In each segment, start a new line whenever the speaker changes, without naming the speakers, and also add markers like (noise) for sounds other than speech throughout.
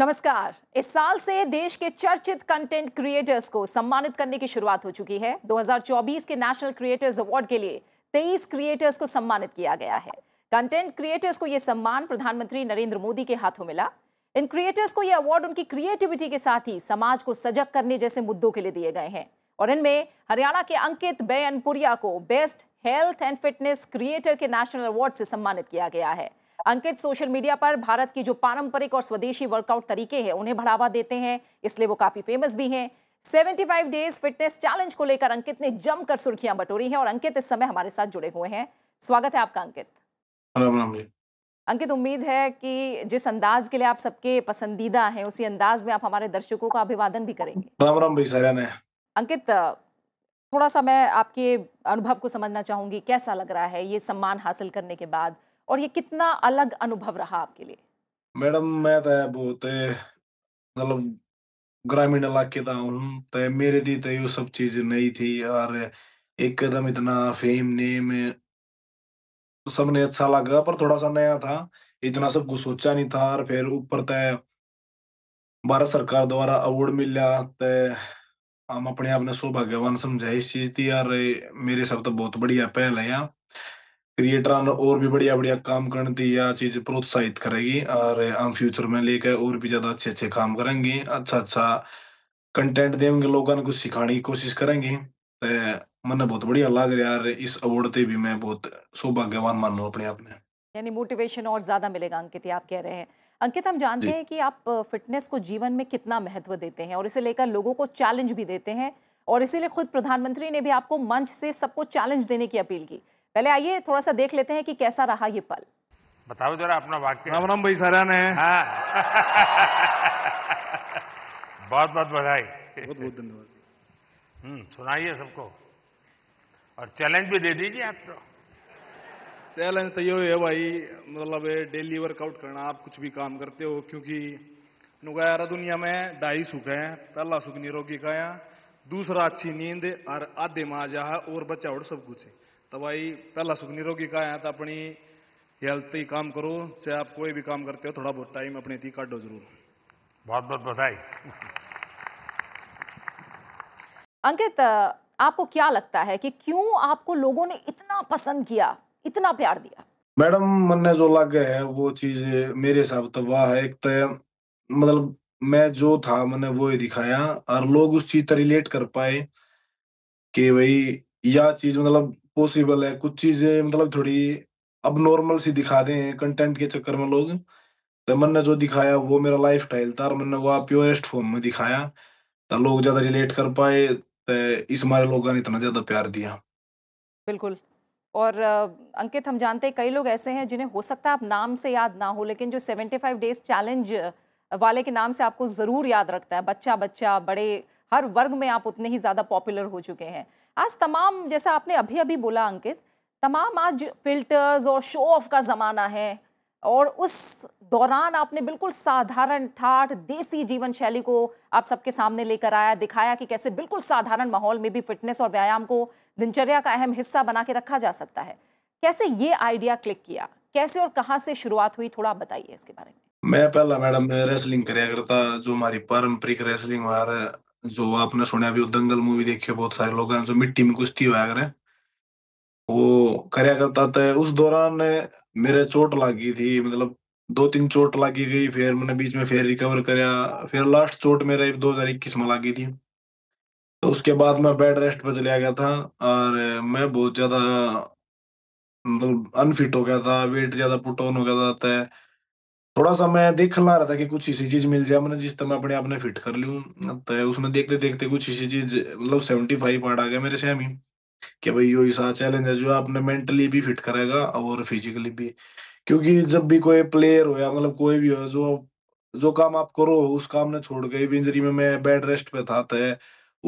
नमस्कार इस साल से देश के चर्चित कंटेंट क्रिएटर्स को सम्मानित करने की शुरुआत हो चुकी है 2024 के नेशनल क्रिएटर्स अवार्ड के लिए 23 क्रिएटर्स को सम्मानित किया गया है कंटेंट क्रिएटर्स को यह सम्मान प्रधानमंत्री नरेंद्र मोदी के हाथों मिला इन क्रिएटर्स को यह अवार्ड उनकी क्रिएटिविटी के साथ ही समाज को सजग करने जैसे मुद्दों के लिए दिए गए हैं और इनमें हरियाणा के अंकित बैनपुरिया को best health and fitness creator के नेशनल अवार्ड से सम्मानित किया गया है अंकित सोशल मीडिया पर भारत की जो पारंपरिक और स्वदेशी वर्कआउट तरीके हैं उन्हें बढ़ावा देते हैं इसलिए वो काफी फेमस भी हैं 75 डेज फिटनेस चैलेंज को लेकर अंकित ने जमकर सुर्खियां बटोरी हैं और अंकित इस समय हमारे साथ जुड़े हुए हैं स्वागत है आपका अंकित अंकित उम्मीद है कि जिस अंदाज के लिए आप सबके पसंदीदा हैं उसी अंदाज में आप हमारे दर्शकों का अभिवादन भी करेंगे
राम राम भाई ने
अंकित थोड़ा सा मैं आपके अनुभव को समझना चाहूंगी कैसा लग रहा है ये सम्मान हासिल करने के बाद और ये कितना अलग अनुभव रहा आपके लिए
मैडम मैं तो बहुत मतलब ग्रामीण इलाके का हूँ तो मेरे दी तो ये सब चीज नहीं थी और एकदम इतना फेम नेम सबने अच्छा लगा पर थोड़ा सा नया था इतना सब कुछ सोचा नहीं था और फिर ऊपर तय तो भारत सरकार द्वारा अवार्ड मिला तो हम अपने आप ने सौभाग्यवान समझा इस चीज थी यार मेरे सब तो बहुत बढ़िया पहल है यहाँ क्रिएटर और भी बढ़िया बढ़िया काम करने की या चीज प्रोत्साहित करेगी और हम फ्यूचर में लेकर और भी ज्यादा अच्छे अच्छे काम करेंगे अच्छा अच्छा कंटेंट देंगे लोगों ने कुछ सिखाने की कोशिश करेंगे तो मन बहुत बढ़िया लग रहा है इस अवार्ड से भी मैं बहुत सौभाग्यवान मान मानू अपने आप में
यानी मोटिवेशन और ज्यादा मिलेगा अंकित आप कह रहे हैं अंकित हम जानते हैं कि आप फिटनेस को जीवन में कितना महत्व देते हैं और इसे लेकर लोगों को चैलेंज भी देते हैं और इसीलिए खुद प्रधानमंत्री ने भी आपको मंच से सबको चैलेंज देने की अपील की पहले आइए थोड़ा सा देख लेते हैं कि कैसा रहा ये पल
बताओ जरा अपना वाक्य राम राम भाई सारा ने हाँ। बहुत बहुत बधाई बहुत बहुत धन्यवाद हम्म, सुनाइए सबको और चैलेंज भी दे दीजिए आप तो
चैलेंज तो ये है भाई मतलब डेली वर्कआउट करना आप कुछ भी काम करते हो क्योंकि नुगायारा दुनिया में ढाई सुख है पहला सुख निरोगी काया दूसरा अच्छी नींद और आधे माँ जहा और और सब कुछ है तो भाई पहला सुख निरोगी का है तो अपनी हेल्थ ही काम करो चाहे आप कोई भी काम करते हो थोड़ा बहुत टाइम अपने थी
काटो जरूर बहुत बहुत बधाई
अंकित आपको क्या लगता है कि क्यों आपको लोगों ने इतना पसंद किया इतना प्यार दिया
मैडम मन ने जो लग है वो चीज मेरे हिसाब तो वह है एक तो मतलब मैं जो था मैंने वो ही दिखाया और लोग उस चीज तक रिलेट कर पाए कि भाई यह चीज मतलब पॉसिबल है कुछ चीजें मतलब थोड़ी अब नॉर्मल सी दिखा दें कंटेंट के चक्कर में लोग रमन ने जो दिखाया वो मेरा लाइफ स्टाइल था और मैंने वो प्योरेस्ट फॉर्म में दिखाया तो लोग ज्यादा रिलेट कर पाए तो इस मारे लोगों ने इतना ज्यादा प्यार दिया
बिल्कुल और अंकित हम जानते हैं कई लोग ऐसे हैं जिन्हें हो सकता है आप नाम से याद ना हो लेकिन जो 75 डेज चैलेंज वाले के नाम से आपको ज़रूर याद रखता है बच्चा बच्चा बड़े हर वर्ग में आप उतने ही ज़्यादा पॉपुलर हो चुके हैं आज तमाम जैसा आपने अभी अभी बोला अंकित तमाम आज फिल्टर्स और शो ऑफ का ज़माना है और उस दौरान आपने बिल्कुल साधारण ठाठ देसी जीवन शैली को आप सबके सामने लेकर आया दिखाया कि कैसे बिल्कुल साधारण माहौल में भी फिटनेस और व्यायाम को दिनचर्या का अहम हिस्सा बना के रखा जा सकता है कैसे ये आइडिया क्लिक किया कैसे और कहाँ से शुरुआत हुई थोड़ा बताइए इसके बारे
में मैं पहला मैडम रेसलिंग करता जो हमारी पारंपरिक रेसलिंग हमारे जो आपने सुना अभी दंगल मूवी देखी बहुत सारे लोग जो मिट्टी में कुश्ती हुआ करे वो करया करता था उस दौरान मेरे चोट लगी थी मतलब दो तीन चोट लगी गई फिर मैंने बीच में फिर रिकवर करया फिर लास्ट चोट मेरे दो हजार इक्कीस में लगी थी तो उसके बाद मैं बेड रेस्ट पर चला गया था और मैं बहुत ज्यादा मतलब अनफिट हो गया था वेट ज्यादा पुट ऑन हो गया था थोड़ा सा मैं देख ला रहा था कि कुछ ऐसी चीज मिल जाए मैंने जिस तरह मैं अपने आप फिट कर ली तो उसमें देखते देखते कुछ ऐसी चीज मतलब सेवेंटी फाइव पार्ट आ गया मेरे सेम ही कि भाई यो ऐसा चैलेंज है जो आपने मेंटली भी फिट करेगा और फिजिकली भी क्योंकि जब भी कोई प्लेयर हो या मतलब कोई भी हो जो जो काम आप करो उस काम ने छोड़ गई इंजरी में मैं बेड रेस्ट पे था तो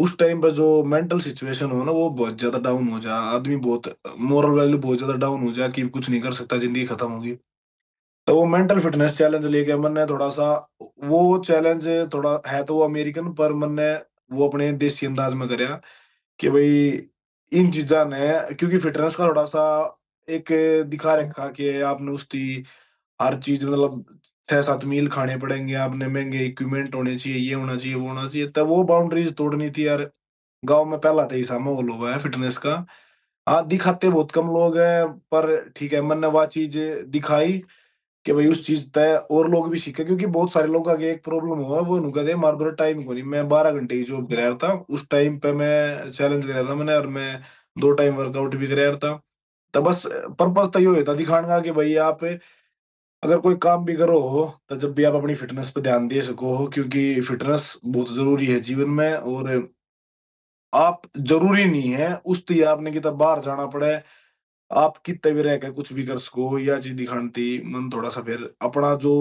उस टाइम पे जो मेंटल सिचुएशन हो ना वो बहुत ज्यादा डाउन हो जाए आदमी बहुत मोरल वैल्यू बहुत ज्यादा डाउन हो जाए कि कुछ नहीं कर सकता जिंदगी खत्म होगी तो वो मेंटल फिटनेस चैलेंज लेके मन ने थोड़ा सा वो चैलेंज थोड़ा है तो वो अमेरिकन पर मन ने वो अपने देसी अंदाज में करया कि भाई इन चीजा ने क्योंकि फिटनेस का थोड़ा सा एक दिखा रखा कि आपने उसकी हर चीज मतलब छह सात मील खाने पड़ेंगे आपने महंगे इक्विपमेंट होने चाहिए ये होना चाहिए वो होना चाहिए तब तो वो बाउंड्रीज तोड़नी थी यार गांव में पहला था तो ऐसा माहौल हुआ है फिटनेस का हाँ दिखाते बहुत कम लोग हैं पर ठीक है मन ने वह चीज दिखाई कि भाई उस चीज तय और लोग भी सीखे क्योंकि बहुत सारे लोग आगे एक प्रॉब्लम हुआ वो नुका दे मार दो टाइम को नहीं मैं बारह घंटे की जॉब कराया था उस टाइम पे मैं चैलेंज कराया था मैंने और मैं दो टाइम वर्कआउट भी कराया था तो बस पर्पज तो ये था तो दिखाने का कि भाई आप अगर कोई काम भी करो हो तो जब भी आप अपनी फिटनेस पर ध्यान दे सको हो क्योंकि फिटनेस बहुत जरूरी है जीवन में और आप जरूरी नहीं है उस तो आपने कितना बाहर जाना पड़े आप कितने भी रह के कुछ भी कर सको या चीज दिखाने थी मन थोड़ा सा फिर अपना जो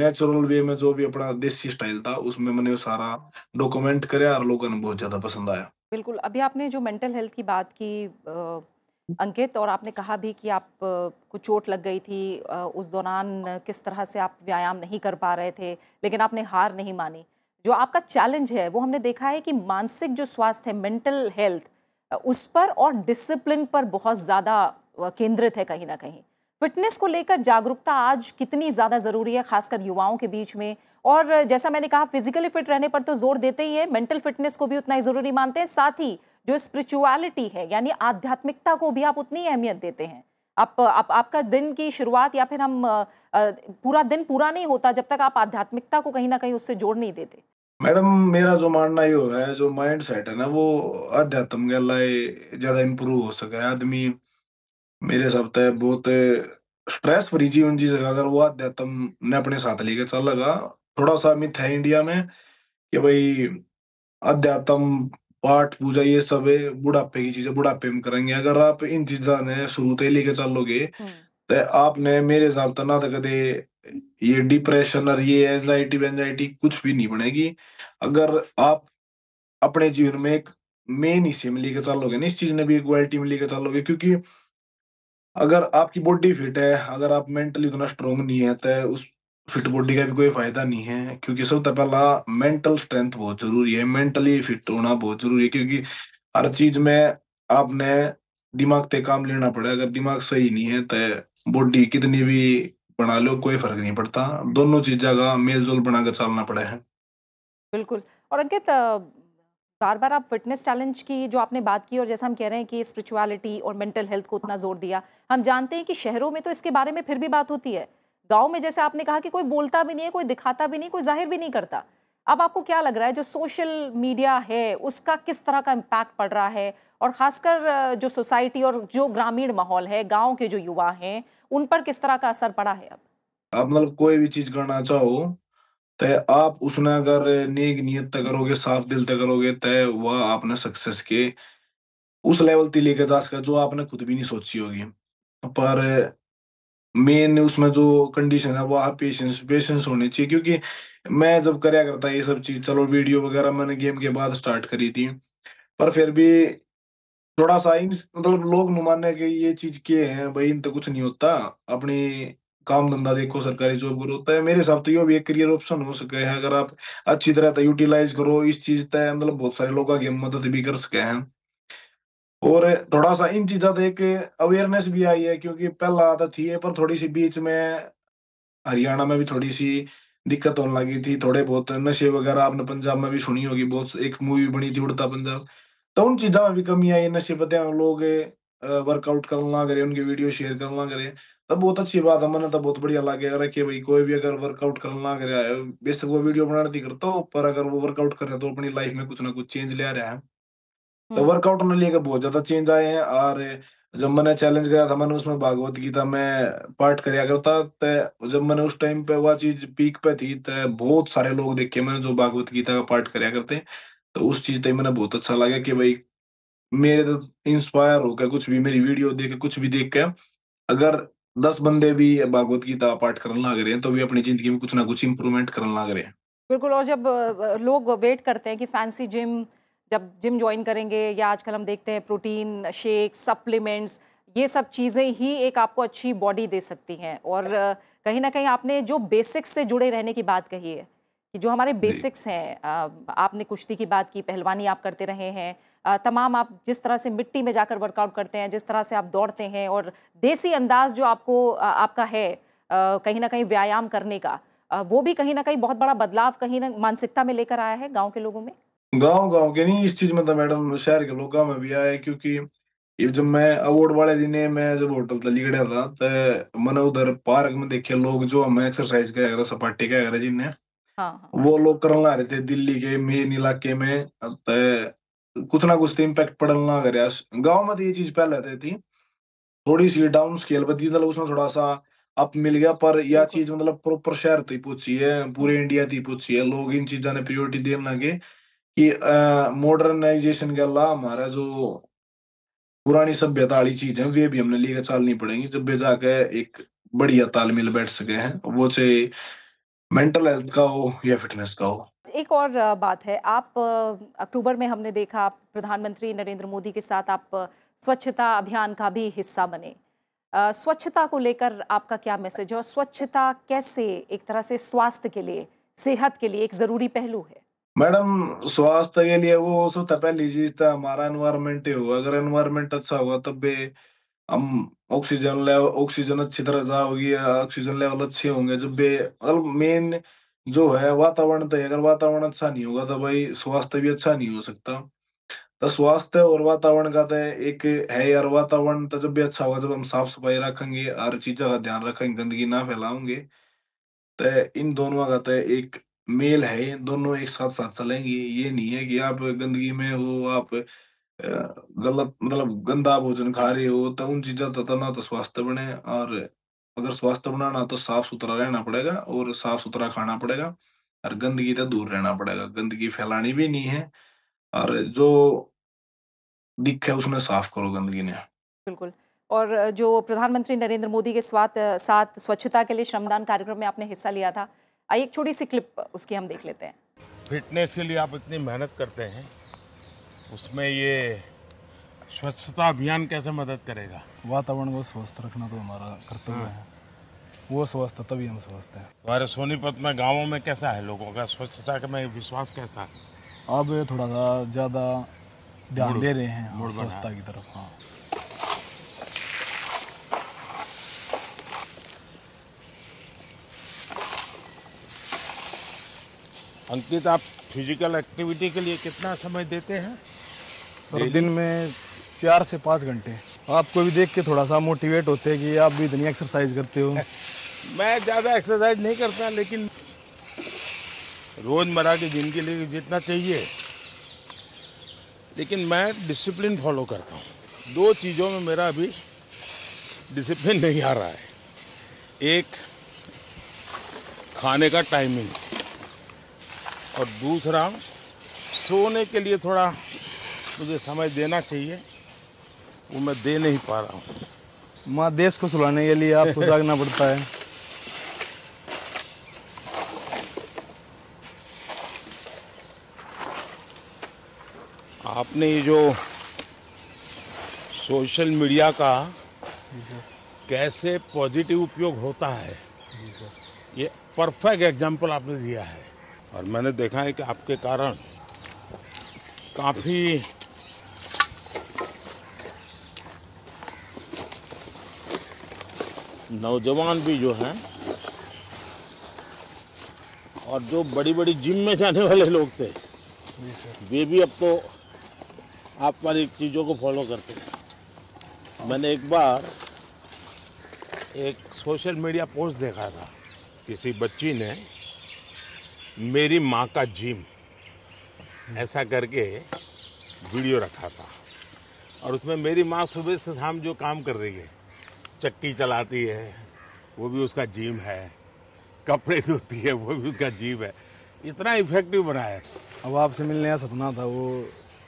नेचुरल वे में जो भी अपना देसी स्टाइल था उसमें मैंने सारा डॉक्यूमेंट कराया और लोगों ने बहुत ज्यादा पसंद आया
बिल्कुल अभी आपने जो मेंटल हेल्थ की बात की आ, अंकित और आपने कहा भी कि आप को चोट लग गई थी आ, उस दौरान किस तरह से आप व्यायाम नहीं कर पा रहे थे लेकिन आपने हार नहीं मानी जो आपका चैलेंज है वो हमने देखा है कि मानसिक जो स्वास्थ्य है मेंटल हेल्थ उस पर और डिसिप्लिन पर बहुत ज़्यादा केंद्रित है कहीं ना कहीं फिटनेस को लेकर जागरूकता आज कितनी ज़्यादा ज़रूरी है खासकर युवाओं के बीच में और जैसा मैंने कहा फिजिकली फिट रहने पर तो जोर देते ही है मेंटल फिटनेस को भी उतना ही ज़रूरी मानते हैं साथ ही जो स्पिरिचुअलिटी है यानी आध्यात्मिकता को भी आप उतनी अहमियत देते हैं आप, आप आपका दिन की शुरुआत या फिर हम पूरा दिन पूरा नहीं होता जब तक आप आध्यात्मिकता को कहीं ना कहीं उससे जोड़ नहीं देते
मैडम मेरा जो मानना ये हो रहा है जो माइंड सेट है ना वो अध्यात्म के ज्यादा इम्प्रूव हो सके आदमी मेरे हिसाब से बहुत स्ट्रेस फ्री जीवन जी सका अगर वो अध्यात्म ने अपने साथ लेके चल लगा थोड़ा सा मिथ है इंडिया में कि भाई अध्यात्म पाठ पूजा ये सब है बुढ़ापे की चीजें बुढ़ापे में करेंगे अगर आप इन चीजा ने शुरू से लेके चलोगे तो आपने मेरे हिसाब से ना तो कदे ये डिप्रेशन और ये एंजाइटी वेंजाइटी कुछ भी नहीं बनेगी अगर आप अपने जीवन में एक मेन हिस्से में लेके चलोगे ना इस चीज ने भी क्वालिटी में लेके चलोगे क्योंकि अगर आपकी बॉडी फिट है अगर आप मेंटली उतना स्ट्रोंग नहीं है तो उस फिट बॉडी का भी कोई फायदा नहीं है क्योंकि सबसे पहला मेंटल स्ट्रेंथ बहुत जरूरी है मेंटली फिट होना बहुत जरूरी है क्योंकि हर चीज में आपने दिमाग ते काम लेना पड़े अगर दिमाग सही नहीं है तो बॉडी कितनी भी बना लो कोई फर्क नहीं पड़ता दोनों चीजा का मेल जोल बना कर चलना पड़े है
बिल्कुल और अंकित बार बार आप फिटनेस चैलेंज की जो आपने बात की और जैसा हम कह रहे हैं कि स्पिरिचुअलिटी और मेंटल हेल्थ को उतना जोर दिया हम जानते हैं कि शहरों में तो इसके बारे में फिर भी बात होती है गाँव में जैसे आपने कहा कि कोई बोलता भी नहीं है कोई दिखाता भी नहीं कोई जाहिर भी नहीं करता अब आपको क्या लग रहा है जो सोशल मीडिया है उसका किस तरह का इम्पैक्ट पड़ रहा है और ख़ासकर जो सोसाइटी और जो ग्रामीण माहौल है गाँव के जो युवा हैं उन पर किस तरह का असर पड़ा है अब
अब मतलब कोई भी चीज़ करना चाहो तो आप उसने अगर नेक नियत तक करोगे साफ दिल तक करोगे तो वह आपने सक्सेस के उस लेवल तक लेके जा सका जो आपने खुद भी नहीं सोची होगी पर मेन उसमें जो कंडीशन है वो आप पेशेंस पेशेंस होने चाहिए क्योंकि मैं जब करया करता ये सब चीज चलो वीडियो वगैरह मैंने गेम के बाद स्टार्ट करी थी पर फिर भी थोड़ा सा मतलब लोग नुमाने के ये चीज के हैं भाई इन तो कुछ नहीं होता अपनी काम धंधा देखो सरकारी जॉब करो तो मेरे हिसाब से यो भी एक करियर ऑप्शन हो सके है अगर आप अच्छी तरह यूटिलाइज तो करो इस चीज तय मतलब बहुत सारे लोगों की मदद भी कर सके हैं और थोड़ा सा इन चीजों एक अवेयरनेस भी आई है क्योंकि पहला आता थी पर थोड़ी सी बीच में हरियाणा में भी थोड़ी सी दिक्कत होने लगी थी थोड़े बहुत नशे वगैरह आपने पंजाब में भी सुनी होगी बहुत एक मूवी बनी थी उड़ता पंजाब तो उन चीजों में भी कमी आई नशे पत्या लोग वर्कआउट करना करे उनकी वीडियो शेयर करना करे तब बहुत अच्छी बात है मन तो बहुत बढ़िया लगे अरे के भाई कोई भी अगर वर्कआउट करना कर रहा है बेशक वो वीडियो बनाने की करता हो पर अगर वो वर्कआउट कर रहा है तो अपनी लाइफ में कुछ ना कुछ चेंज ले आ रहा है तो वर्कआउट हम्म। ने लेकर बहुत ज्यादा चेंज आए हैं और जब मैंने चैलेंज करा था मैंने उसमें भागवत गीता में पार्ट कराया करता तो जब मैंने उस टाइम पे वह चीज पीक पे थी तो बहुत सारे लोग देखे मैंने जो भागवत गीता का पार्ट कराया करते तो उस चीज तक मैंने बहुत अच्छा लगा कि भाई मेरे तो इंस्पायर होकर कुछ भी मेरी वीडियो देख कुछ भी देख के अगर दस बंदे भी भागवत गीता पाठ करने लग रहे हैं तो भी अपनी जिंदगी में कुछ ना कुछ इम्प्रूवमेंट करने लग रहे हैं
बिल्कुल और जब लोग वेट करते हैं कि फैंसी जिम जब जिम ज्वाइन करेंगे या आजकल हम देखते हैं प्रोटीन शेक सप्लीमेंट्स ये सब चीज़ें ही एक आपको अच्छी बॉडी दे सकती हैं और कहीं ना कहीं आपने जो बेसिक्स से जुड़े रहने की बात कही है कि जो हमारे बेसिक्स हैं आपने कुश्ती की बात की पहलवानी आप करते रहे हैं तमाम आप जिस तरह से मिट्टी में जाकर वर्कआउट करते हैं जिस तरह से आप दौड़ते हैं और देसी अंदाज जो आपको आपका है कहीं ना कहीं व्यायाम करने का वो भी कहीं ना कहीं बहुत बड़ा बदलाव कहीं ना मानसिकता में लेकर आया है गाँव के लोगों में
गाँव गाँव के नहीं इस चीज में तो मैडम शहर के लोग में भी आया है क्योंकि जब मैं अवार्ड वाले दिन मैं जब होटल तली गया था तो मैंने उधर पार्क में देखे लोग जो हमें एक्सरसाइज किया करा सपाटे क्या करा जिनने हाँ, हाँ। वो लोग करने ला रहे थे दिल्ली के मेन इलाके में तो कुछ ना कुछ तो इम्पैक्ट पड़ना कर गाँव में तो ये चीज पहले रहती थी थोड़ी सी डाउन स्केल पर मतलब उसमें थोड़ा सा अप मिल गया पर यह चीज मतलब प्रॉपर शहर थी पूछी है पूरे इंडिया थी पूछी है लोग इन चीजा ने प्रियोरिटी देने लगे कि मॉडर्नाइजेशन के अला हमारा जो पुरानी सभ्यता वाली चीज है वे भी हमने लेकर चलनी पड़ेगी जब वे जाके एक बढ़िया तालमेल बैठ सके हैं वो चाहे मेंटल हेल्थ का हो या फिटनेस का हो
एक और बात है आप अक्टूबर में हमने देखा प्रधानमंत्री नरेंद्र मोदी के साथ आप स्वच्छता अभियान का भी हिस्सा बने स्वच्छता को लेकर आपका क्या मैसेज है और स्वच्छता कैसे एक तरह से स्वास्थ्य के लिए सेहत के लिए एक जरूरी पहलू है
मैडम स्वास्थ्य के लिए वो सबसे पहली चीज था हमारा एनवायरमेंट ही होगा अगर एनवायरमेंट अच्छा होगा तब भी हम ऑक्सीजन लेवल ऑक्सीजन अच्छी तरह से होगी ऑक्सीजन लेवल अच्छे होंगे जब भी मतलब मेन जो है वातावरण तो अगर वातावरण अच्छा नहीं होगा तो भाई स्वास्थ्य भी अच्छा नहीं हो सकता तो स्वास्थ्य और वातावरण का तो एक है यार वातावरण तो जब भी अच्छा होगा जब हम साफ सफाई रखेंगे हर चीज का ध्यान रखेंगे गंदगी ना फैलाओगे तो इन दोनों का तो एक मेल है दोनों एक साथ साथ चलेंगे ये नहीं है कि आप गंदगी में हो आप गलत मतलब गंदा भोजन खा रहे हो तो उन चीजों का तो ना तो स्वास्थ्य बने और अगर स्वस्थ बनाना तो साफ सुथरा रहना पड़ेगा और साफ सुथरा खाना पड़ेगा और गंदगी तो दूर रहना पड़ेगा गंदगी फैलानी भी नहीं है और जो दिख है उसमें साफ करो गंदगी ने
बिल्कुल और जो प्रधानमंत्री नरेंद्र मोदी के स्वाद साथ स्वच्छता के लिए श्रमदान कार्यक्रम में आपने हिस्सा लिया था आइए एक छोटी सी क्लिप उसकी हम देख लेते हैं
फिटनेस के लिए आप इतनी मेहनत करते हैं उसमें ये स्वच्छता अभियान कैसे मदद करेगा
वातावरण को स्वस्थ रखना तो हमारा कर्तव्य हाँ। है वो स्वस्थ तभी हम स्वस्थ हैं
हमारे सोनीपत में गांवों में कैसा है लोगों का स्वच्छता का में विश्वास कैसा है
अब थोड़ा सा ज़्यादा ध्यान दे रहे हैं स्वच्छता की
तरफ हाँ अंकित आप फिजिकल एक्टिविटी के लिए कितना समय देते हैं
दिन में चार से पाँच घंटे आपको भी देख के थोड़ा सा मोटिवेट होते हैं कि आप भी इतनी एक्सरसाइज करते हो (laughs)
मैं ज़्यादा एक्सरसाइज नहीं करता लेकिन रोज़मर्रा की जिंदगी लिए जितना चाहिए लेकिन मैं डिसिप्लिन फॉलो करता हूँ दो चीज़ों में मेरा अभी डिसिप्लिन नहीं आ रहा है एक खाने का टाइमिंग और दूसरा सोने के लिए थोड़ा मुझे समय देना चाहिए वो मैं दे नहीं पा रहा हूँ
माँ देश को सुलाने के लिए आपको जागना पड़ता है
आपने ये जो सोशल मीडिया का कैसे पॉजिटिव उपयोग होता है ये परफेक्ट एग्जांपल आपने दिया है और मैंने देखा है कि आपके कारण काफ़ी नौजवान भी जो हैं और जो बड़ी बड़ी जिम में जाने वाले लोग थे वे भी अब तो आप वाली चीज़ों को फॉलो करते हैं मैंने एक बार एक सोशल मीडिया पोस्ट देखा था किसी बच्ची ने मेरी माँ का जिम ऐसा करके वीडियो रखा था और उसमें मेरी माँ सुबह से शाम जो काम कर रही है चक्की चलाती है वो भी उसका जिम है कपड़े धोती है वो भी उसका जीव है इतना इफेक्टिव बना है अब आपसे मिलने का सपना था वो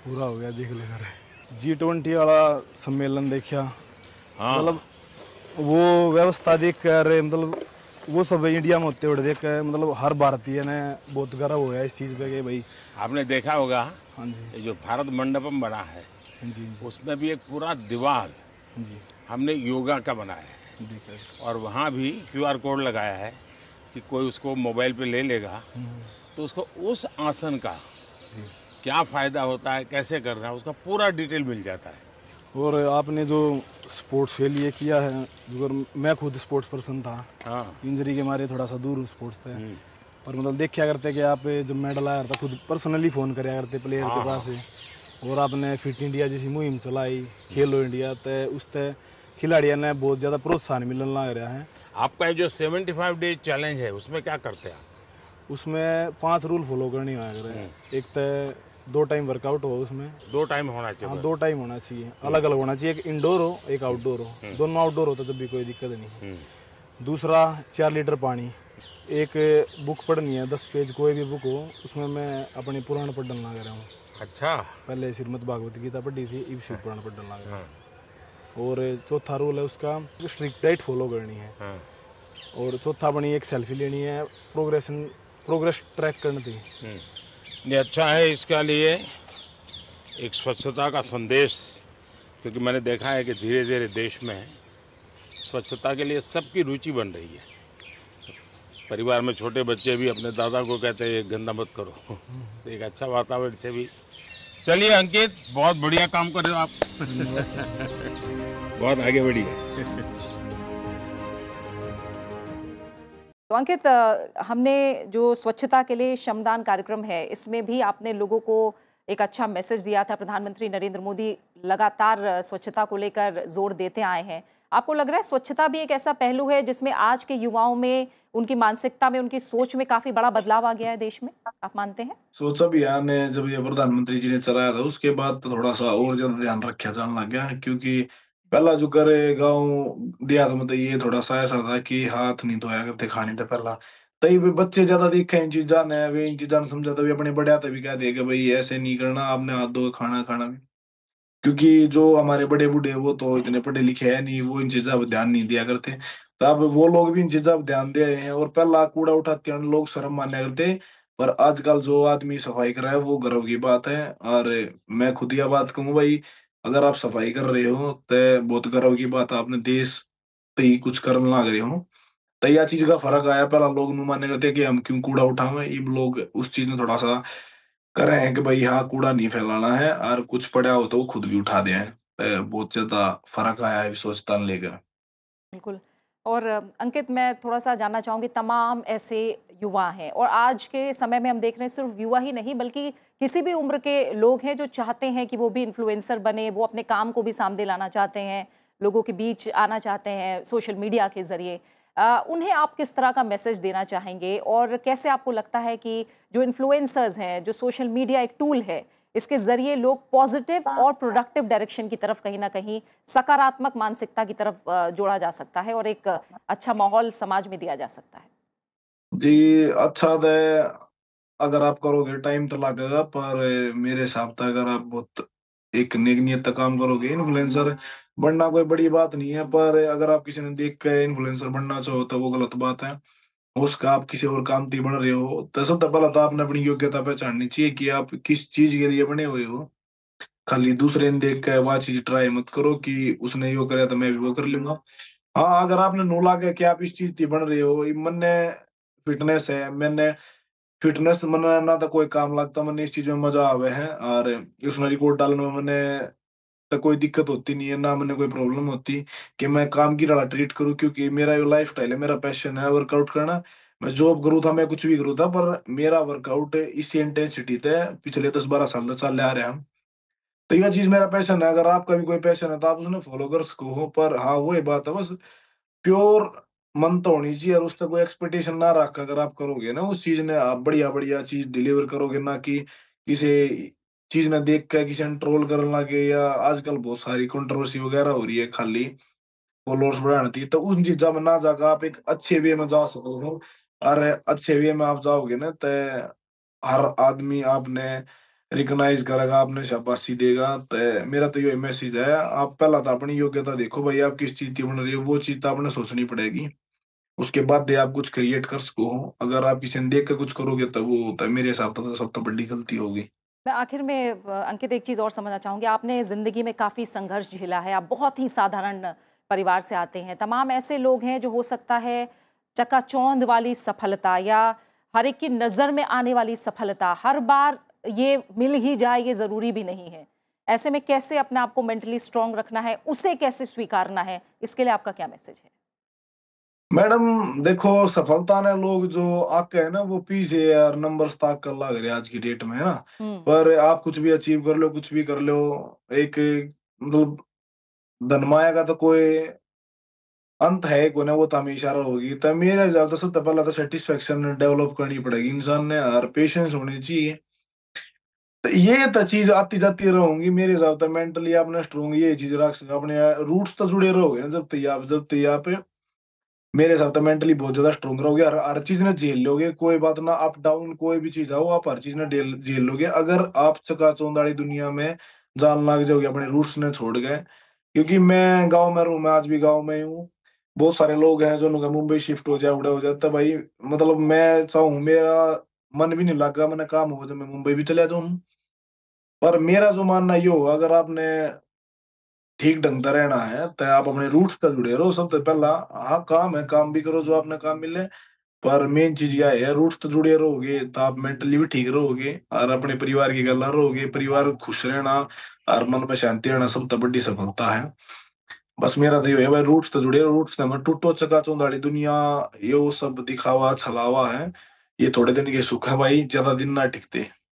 पूरा हो गया देख
ले कर जी ट्वेंटी वाला सम्मेलन देखा हाँ मतलब वो व्यवस्था देख कर मतलब वो सब इंडिया में होते हुए देख कर मतलब हर भारतीय ने बहुत गर्व हो गया इस चीज़ पे कि भाई
आपने देखा होगा हाँ जी जो भारत मंडपम बना है हाँ हाँ जी उसमें भी एक पूरा दीवार हाँ जी हमने योगा का बनाया
है
और वहाँ भी क्यूआर कोड लगाया है कि कोई उसको मोबाइल पे ले लेगा हम्म। तो उसको उस आसन का क्या फ़ायदा होता है कैसे करना है उसका पूरा डिटेल मिल जाता है
और आपने जो स्पोर्ट्स के लिए किया है अगर मैं खुद स्पोर्ट्स पर्सन था हाँ इंजरी के मारे थोड़ा सा दूर स्पोर्ट्स थे हम्म। पर मतलब देखा करते कि आप जब मेडल आया करता खुद पर्सनली फ़ोन कराया करते प्लेयर के हाँ। पास और आपने फिट इंडिया जैसी मुहिम चलाई खेलो इंडिया तो उस तय खिलाड़ियों ने बहुत ज़्यादा प्रोत्साहन मिलने लग रहा है
आपका जो सेवेंटी फाइव डेज चैलेंज है उसमें क्या करते हैं
उसमें पांच रूल फॉलो करने हैं हम्म। एक तो दो टाइम वर्कआउट हो उसमें
दो टाइम होना चाहिए हाँ, दो टाइम होना चाहिए अलग अलग
होना चाहिए एक इंडोर हो एक आउटडोर हो हम्म। दोनों आउटडोर होता तो जब भी कोई दिक्कत नहीं हम्म। दूसरा चार लीटर पानी एक बुक पढ़नी है दस पेज कोई भी बुक हो उसमें मैं अपने पुराण पढ़ना लग कर रहा हूँ अच्छा पहले श्रीमद भागवत गीता पढ़ी थी इब शिव पुराण पढ़ना कर रहा हूँ हाँ। और चौथा रूल है उसका स्ट्रिक्ट डाइट फॉलो करनी है हाँ। और चौथा बनी एक सेल्फी लेनी है प्रोग्रेशन प्रोग्रेस ट्रैक करनी थी
ये अच्छा है इसका लिए एक स्वच्छता का संदेश क्योंकि मैंने देखा है कि धीरे धीरे देश में स्वच्छता के लिए सबकी रुचि बन रही है परिवार में छोटे बच्चे भी अपने दादा को कहते हैं गंदा मत करो तो एक अच्छा वातावरण से भी चलिए अंकित बहुत बढ़िया काम कर रहे हो आप बहुत आगे बढ़ी है (laughs)
तो अंकित हमने जो स्वच्छता के लिए श्रमदान कार्यक्रम है इसमें भी आपने लोगों को एक अच्छा मैसेज दिया था प्रधानमंत्री नरेंद्र मोदी लगातार स्वच्छता को लेकर जोर देते आए हैं आपको लग रहा है स्वच्छता भी एक ऐसा पहलू है जिसमें आज के युवाओं में उनकी मानसिकता में उनकी सोच में काफी बड़ा बदलाव आ गया है देश में आप मानते हैं
स्वच्छ अभियान जब ये प्रधानमंत्री जी ने चलाया था उसके बाद तो थोड़ा सा और ज्यादा ध्यान रखा जाने लग गया क्योंकि पहला जो करे गांव में तो ये थोड़ा सा ऐसा था कि हाथ नहीं धोया करते खाने से पहला तई भी बच्चे ज्यादा देखे इन चीजा ने वे इन चीजा ने समझा भी अपने बड़े भी कह दिया कि भाई ऐसे नहीं करना आपने हाथ धो खाना खाना भी क्योंकि जो हमारे बड़े बूढ़े वो तो इतने पढ़े लिखे है नहीं वो इन चीजा पर ध्यान नहीं दिया करते अब वो लोग भी इन चीजा पर ध्यान दे रहे हैं और पहला कूड़ा उठाते लोग शर्म मान्या करते पर आजकल जो आदमी सफाई है वो गर्व की बात है और मैं खुद यह बात कहूँ भाई अगर आप सफाई कर रहे हो तो बहुत गर्व की बात आपने देश ही कुछ कर्म ना रहे हो तो यह चीज का फर्क आया पहला लोग माने रहते कि हम क्यों कूड़ा उठावे ये लोग उस चीज में थोड़ा सा कर रहे हैं कि भाई हाँ कूड़ा नहीं फैलाना है और कुछ पड़ा हो तो वो खुद भी उठा दें तो बहुत ज्यादा फर्क आया है स्वच्छता लेकर
बिल्कुल और अंकित मैं थोड़ा सा जानना चाहूंगी तमाम ऐसे युवा हैं और आज के समय में हम देख रहे हैं सिर्फ युवा ही नहीं बल्कि किसी भी उम्र के लोग हैं जो चाहते हैं कि वो भी इन्फ्लुएंसर बने वो अपने काम को भी सामने लाना चाहते हैं लोगों के बीच आना चाहते हैं सोशल मीडिया के ज़रिए उन्हें आप किस तरह का मैसेज देना चाहेंगे और कैसे आपको लगता है कि जो इन्फ्लुएंसर्स हैं जो सोशल मीडिया एक टूल है इसके ज़रिए लोग पॉजिटिव और प्रोडक्टिव डायरेक्शन की तरफ कहीं ना कहीं सकारात्मक मानसिकता की तरफ जोड़ा जा सकता है और एक अच्छा माहौल समाज में दिया जा सकता है
जी अच्छा तो अगर आप करोगे टाइम तो लगेगा पर मेरे हिसाब से अगर आप बहुत एक नेक नियत का काम करोगे इन्फ्लुएंसर बनना कोई बड़ी बात नहीं है पर अगर आप किसी ने देख के इन्फ्लुएंसर बनना चाहो तो वो गलत बात है उसका आप किसी और काम की बन रहे हो तो सबसे पहले तो आपने अपनी योग्यता पहचाननी चाहिए कि आप किस चीज के लिए बने हुए हो खाली दूसरे ने देख के वह चीज ट्राई मत करो कि उसने यो कराया तो मैं भी वो कर लूंगा हाँ अगर आपने नो लागे कि आप इस चीज की बन रहे हो मन ने फिटनेस है मैंने फिटनेस मैंने ना तो कोई काम लगता मैंने इस चीज में मजा आवे है और इसमें रिकॉर्ड डालने में मैंने तो कोई दिक्कत होती नहीं है ना मैंने कोई प्रॉब्लम होती कि मैं काम की डाला ट्रीट करूँ क्योंकि मेरा ये लाइफ स्टाइल है मेरा पैशन है वर्कआउट करना मैं जॉब करूँ था मैं कुछ भी करूँ था पर मेरा वर्कआउट इसी इंटेंसिटी थे पिछले दस बारह साल से चल रहा है हम तो यह चीज मेरा पैशन है अगर आपका भी कोई पैशन है तो आप उसने फॉलो कर सको हो पर हाँ वो बात है बस प्योर मन तो होनी चाहिए और उसका कोई एक्सपेक्टेशन ना रख अगर आप करोगे ना उस चीज ने आप बढ़िया बढ़िया चीज डिलीवर करोगे ना कि किसी चीज ने देख कर किसी ने ट्रोल कर लगे या आजकल बहुत सारी कंट्रोवर्सी वगैरह हो रही है खाली फॉलोअर्स बढ़ाने थी तो उन चीजा में ना जाकर आप एक अच्छे वे में जा सको हो तो, और अच्छे वे में आप जाओगे ना तो हर आदमी आपने रिकग्नाइज करेगा आपने शाबाशी देगा तो मेरा तो यही मैसेज है आप पहला तो अपनी योग्यता देखो भाई आप किस चीज की बन रही हो वो चीज तो आपने सोचनी पड़ेगी उसके बाद आप कुछ क्रिएट कर सको अगर आप किसी ने देख कर कुछ करोगे तो वो होता है मेरे हिसाब से तो सबसे तो बड़ी गलती होगी
मैं आखिर में अंकित एक चीज़ और समझना चाहूँगी आपने ज़िंदगी में काफ़ी संघर्ष झेला है आप बहुत ही साधारण परिवार से आते हैं तमाम ऐसे लोग हैं जो हो सकता है चकाचौंध वाली सफलता या हर एक की नज़र में आने वाली सफलता हर बार ये मिल ही जाए ये ज़रूरी भी नहीं है ऐसे में कैसे अपने आप को मेंटली स्ट्रांग रखना है उसे कैसे स्वीकारना है इसके लिए आपका क्या मैसेज है
मैडम देखो सफलता ने लोग जो आके है ना वो पीछे यार नंबर ताक कर लग रहे आज की डेट में है ना हम्म। पर आप कुछ भी अचीव कर लो कुछ भी कर लो एक मतलब धनमाया का तो कोई अंत है कोने वो तो हमेशा इशारा होगी तो मेरे हिसाब से सबसे पहला तो सेटिस्फेक्शन डेवलप करनी पड़ेगी इंसान ने यार पेशेंस होने चाहिए तो ये तो चीज आती जाती रहूंगी मेरे हिसाब से मेंटली आपने स्ट्रोंग ये चीज रख सकते अपने रूट्स तो जुड़े रहोगे ना जब तक आप जब तैयार आप मेरे हिसाब से मेंटली बहुत ज्यादा स्ट्रोंग रहोगे हर हर चीज ने झेल लोगे कोई बात ना अप डाउन कोई भी चीज आओ आप हर चीज ने झेल लोगे अगर आप चका चौंदाड़ी दुनिया में जान लाग जाओगे अपने रूट्स ने छोड़ गए क्योंकि मैं गांव में रहू मैं आज भी गांव में हूँ बहुत सारे लोग हैं जो मुंबई शिफ्ट हो जाए उड़ा हो जाए तो भाई मतलब मैं चाहू मेरा मन भी नहीं लगा मैंने काम हो जाए मैं मुंबई भी चले जाऊ पर मेरा जो मानना ये हो अगर आपने ठीक ढंग से रहना है तो आप अपने रूट से जुड़े रहो सबसे पहला हाँ काम है काम भी करो जो आपने काम मिले पर मेन चीज क्या है रूट से जुड़े रहोगे तो आप मेंटली भी ठीक रहोगे और अपने परिवार की गल रहोगे परिवार खुश रहना और मन में शांति रहना सबसे बड़ी सफलता है बस मेरा तो ये भाई रूट से जुड़े रूट्स ने टूटो चका चौंदाड़ी दुनिया ये वो सब दिखावा छलावा है ये थोड़े दिन के सुख है भाई ज्यादा दिन ना टिकते